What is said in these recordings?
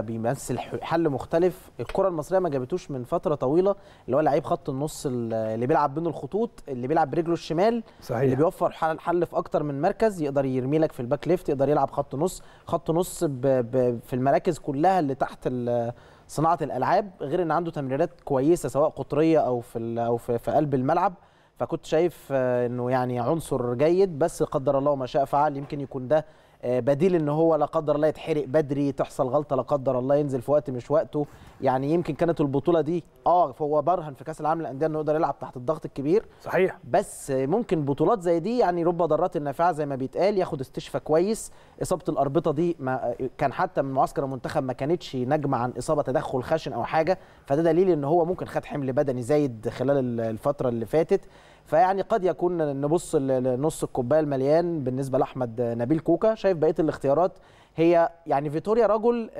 بيمثل حل مختلف الكره المصريه ما جابتوش من فتره طويله اللي هو لعيب خط النص اللي بيلعب بين الخطوط اللي بيلعب برجله الشمال صحيح. اللي بيوفر حل, حل في اكتر من مركز يقدر يرمي لك في الباك ليفت يقدر يلعب خط نص خط نص ب ب في المراكز كلها اللي تحت صناعه الالعاب غير ان عنده تمريرات كويسه سواء قطريه او في او في, في قلب الملعب فكنت شايف آه، انه يعني عنصر جيد بس قدر الله ما شاء فعل يمكن يكون ده آه، بديل ان هو لا قدر الله يتحرق بدري تحصل غلطه لا قدر الله ينزل في وقت مش وقته يعني يمكن كانت البطوله دي اه هو برهن في كاس العالم للانديه انه يقدر يلعب تحت الضغط الكبير صحيح بس ممكن بطولات زي دي يعني رب ضرات النافعه زي ما بيتقال ياخد استشفاء كويس اصابه الاربطه دي ما كان حتى من معسكر المنتخب ما كانتش نجمه عن اصابه تدخل خشن او حاجه فده دليل ان هو ممكن خد حمل بدني زايد خلال الفتره اللي فاتت فيعني قد يكون نبص لنص الكوبايه المليان بالنسبه لاحمد نبيل كوكا شايف بقيه الاختيارات هي يعني فيتوريا رجل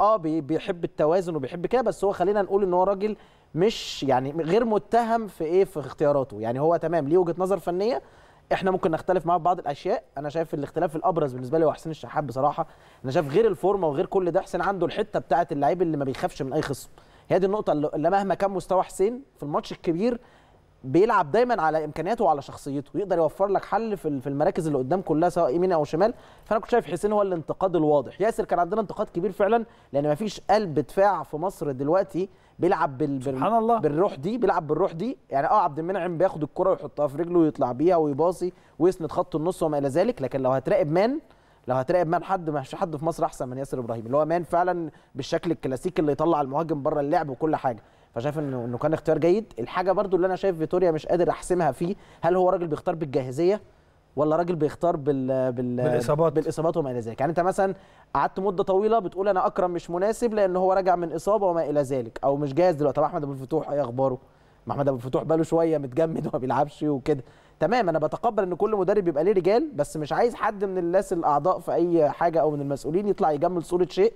اه بيحب التوازن وبيحب كده بس هو خلينا نقول ان هو راجل مش يعني غير متهم في ايه في اختياراته يعني هو تمام ليه وجهه نظر فنيه احنا ممكن نختلف معاه في بعض الاشياء انا شايف الاختلاف الابرز بالنسبه لي هو حسين الشحات بصراحه انا شايف غير الفورمه وغير كل ده حسين عنده الحته بتاعه اللعيب اللي ما بيخافش من اي خصم هي دي النقطه اللي مهما كان مستوى حسين في الماتش الكبير بيلعب دايما على امكانياته وعلى شخصيته يقدر يوفر لك حل في المراكز اللي قدام كلها سواء يمين او شمال فانا كنت شايف حسين هو الانتقاد الواضح ياسر كان عندنا انتقاد كبير فعلا لان ما فيش قلب دفاع في مصر دلوقتي بيلعب بال... سبحان الله. بالروح دي بيلعب بالروح دي يعني اه عبد المنعم بياخد الكره ويحطها في رجله ويطلع بيها ويباصي ويسند خط النص وما الى ذلك لكن لو هتراقب مان لو هتراقب مان حد ما فيش حد في مصر احسن من ياسر ابراهيم اللي هو مان فعلا بالشكل الكلاسيكي اللي يطلع المهاجم بره اللعب وكل حاجه فشايف انه انه كان اختيار جيد الحاجه برضو اللي انا شايف فيتوريا مش قادر احسمها فيه هل هو راجل بيختار بالجاهزيه ولا راجل بيختار بال... بال... بالاصابات بالاصابات وما الى ذلك يعني انت مثلا قعدت مده طويله بتقول انا اكرم مش مناسب لان هو راجع من اصابه وما الى ذلك او مش جاهز دلوقتي طب احمد ابو الفتوح ايه اخباره ما احمد ابو الفتوح بقاله شويه متجمد وما بيلعبش وكده تمام انا بتقبل ان كل مدرب يبقى ليه رجال بس مش عايز حد من الناس الاعضاء في اي حاجه او من المسؤولين يطلع يجمل صوره شيء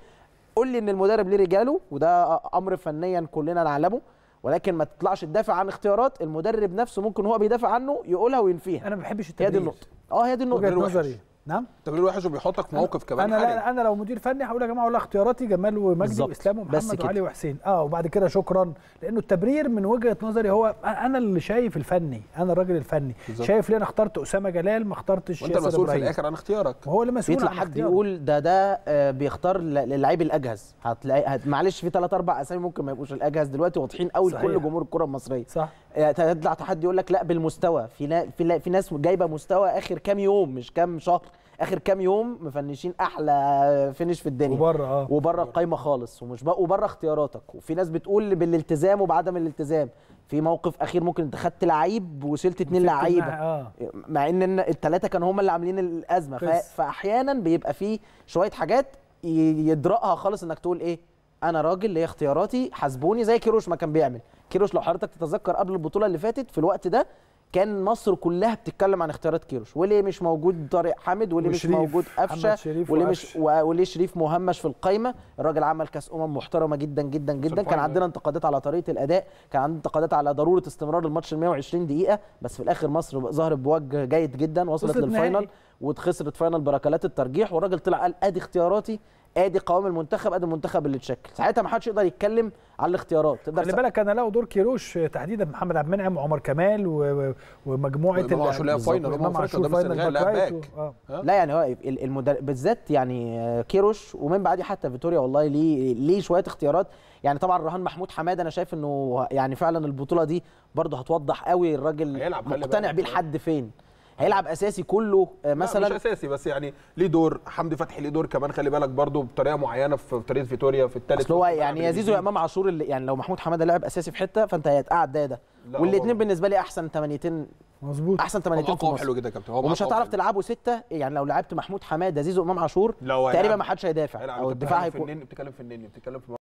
قول لي ان المدرب ليه رجاله وده امر فنيا كلنا نعلمه ولكن ما تطلعش تدافع عن اختيارات المدرب نفسه ممكن هو بيدافع عنه يقولها وينفيها انا ما بحبش التدريب هي دي النقطه اه هي دي النقطه نظري نعم تمرير وحش وبيحطك في موقف كمان انا حالي. انا لو مدير فني هقول يا جماعه والله اختياراتي جمال ومجدي واسلام ومحمد وعلي وحسين اه وبعد كده شكرا لانه التبرير من وجهه نظري هو انا اللي شايف الفني انا الراجل الفني بالزبط. شايف ليه انا اخترت اسامه جلال ما اخترتش وانت مسؤول في الاخر عن اختيارك هو اللي مسؤول يطلع حد يقول ده ده آه، بيختار للعيب الاجهز هتلاقي معلش في ثلاث اربع اسامي ممكن ما يبقوش الاجهز دلوقتي واضحين قوي لكل جمهور الكره المصريه صح يعني تطلع تحدي يقول لك لا بالمستوى في نا في, في ناس جايبه مستوى اخر كام يوم مش كام شهر اخر كام يوم مفنشين احلى فينش في الدنيا وبره اه وبره القايمه خالص ومش بقى وبره اختياراتك وفي ناس بتقول بالالتزام وبعدم الالتزام في موقف اخير ممكن انت خدت لعيب وشلت اثنين لعيبه آه. مع ان الثلاثه كانوا هم اللي عاملين الازمه فاحيانا بيبقى في شويه حاجات يدرأها خالص انك تقول ايه انا راجل ليا اختياراتي حاسبوني زي كيروش ما كان بيعمل كيروش لو حضرتك تتذكر قبل البطوله اللي فاتت في الوقت ده كان مصر كلها بتتكلم عن اختيارات كيروش وليه مش موجود طارق حامد وليه مش موجود قفشه وليه مش وليه شريف مهمش في القايمه الراجل عمل كاس امم محترمه جدا جدا جدا كان عندنا انتقادات على طريقه الاداء كان عندنا انتقادات على ضروره استمرار الماتش ال 120 دقيقه بس في الاخر مصر ظهرت بوجه جيد جدا وصلت للفاينل وخسرت فاينل بركلات الترجيح والراجل طلع قال ادي اختياراتي ادي قوام المنتخب ادي المنتخب اللي اتشكل ساعتها ما حدش يقدر يتكلم على الاختيارات تقدر خلي بالك انا لقوا دور كيروش تحديدا محمد عبد المنعم وعمر كمال و... ومجموعه وامام عاشور لعب فاينل وامام عاشور فاينل باك و... لا يعني هو المدر... بالذات يعني آه، كيروش ومن بعدي حتى فيتوريا والله ليه ليه شويه اختيارات يعني طبعا رهان محمود حماد انا شايف انه يعني فعلا البطوله دي برضه هتوضح قوي الراجل مقتنع بيه لحد فين هيلعب اساسي كله آه، مثلا مش اساسي بس يعني ليه دور حمدي فتحي ليه دور كمان خلي بالك برده بطريقه معينه في طريقه فيتوريا في الثالث هو يعني يا زيزو يا امام عاشور اللي يعني لو محمود حماده لعب اساسي في حته فانت هيتقعد ده ده والاثنين بالنسبه لي احسن ثمانيتين مظبوط احسن ثمانيتين في مصر حلو جدا يا كابتن ومش هتعرف تلعبه سته يعني لو لعبت محمود حماده زيزو امام عاشور تقريبا ما حدش هيدافع او الدفاع هيكون بتتكلم في النني بتتكلم في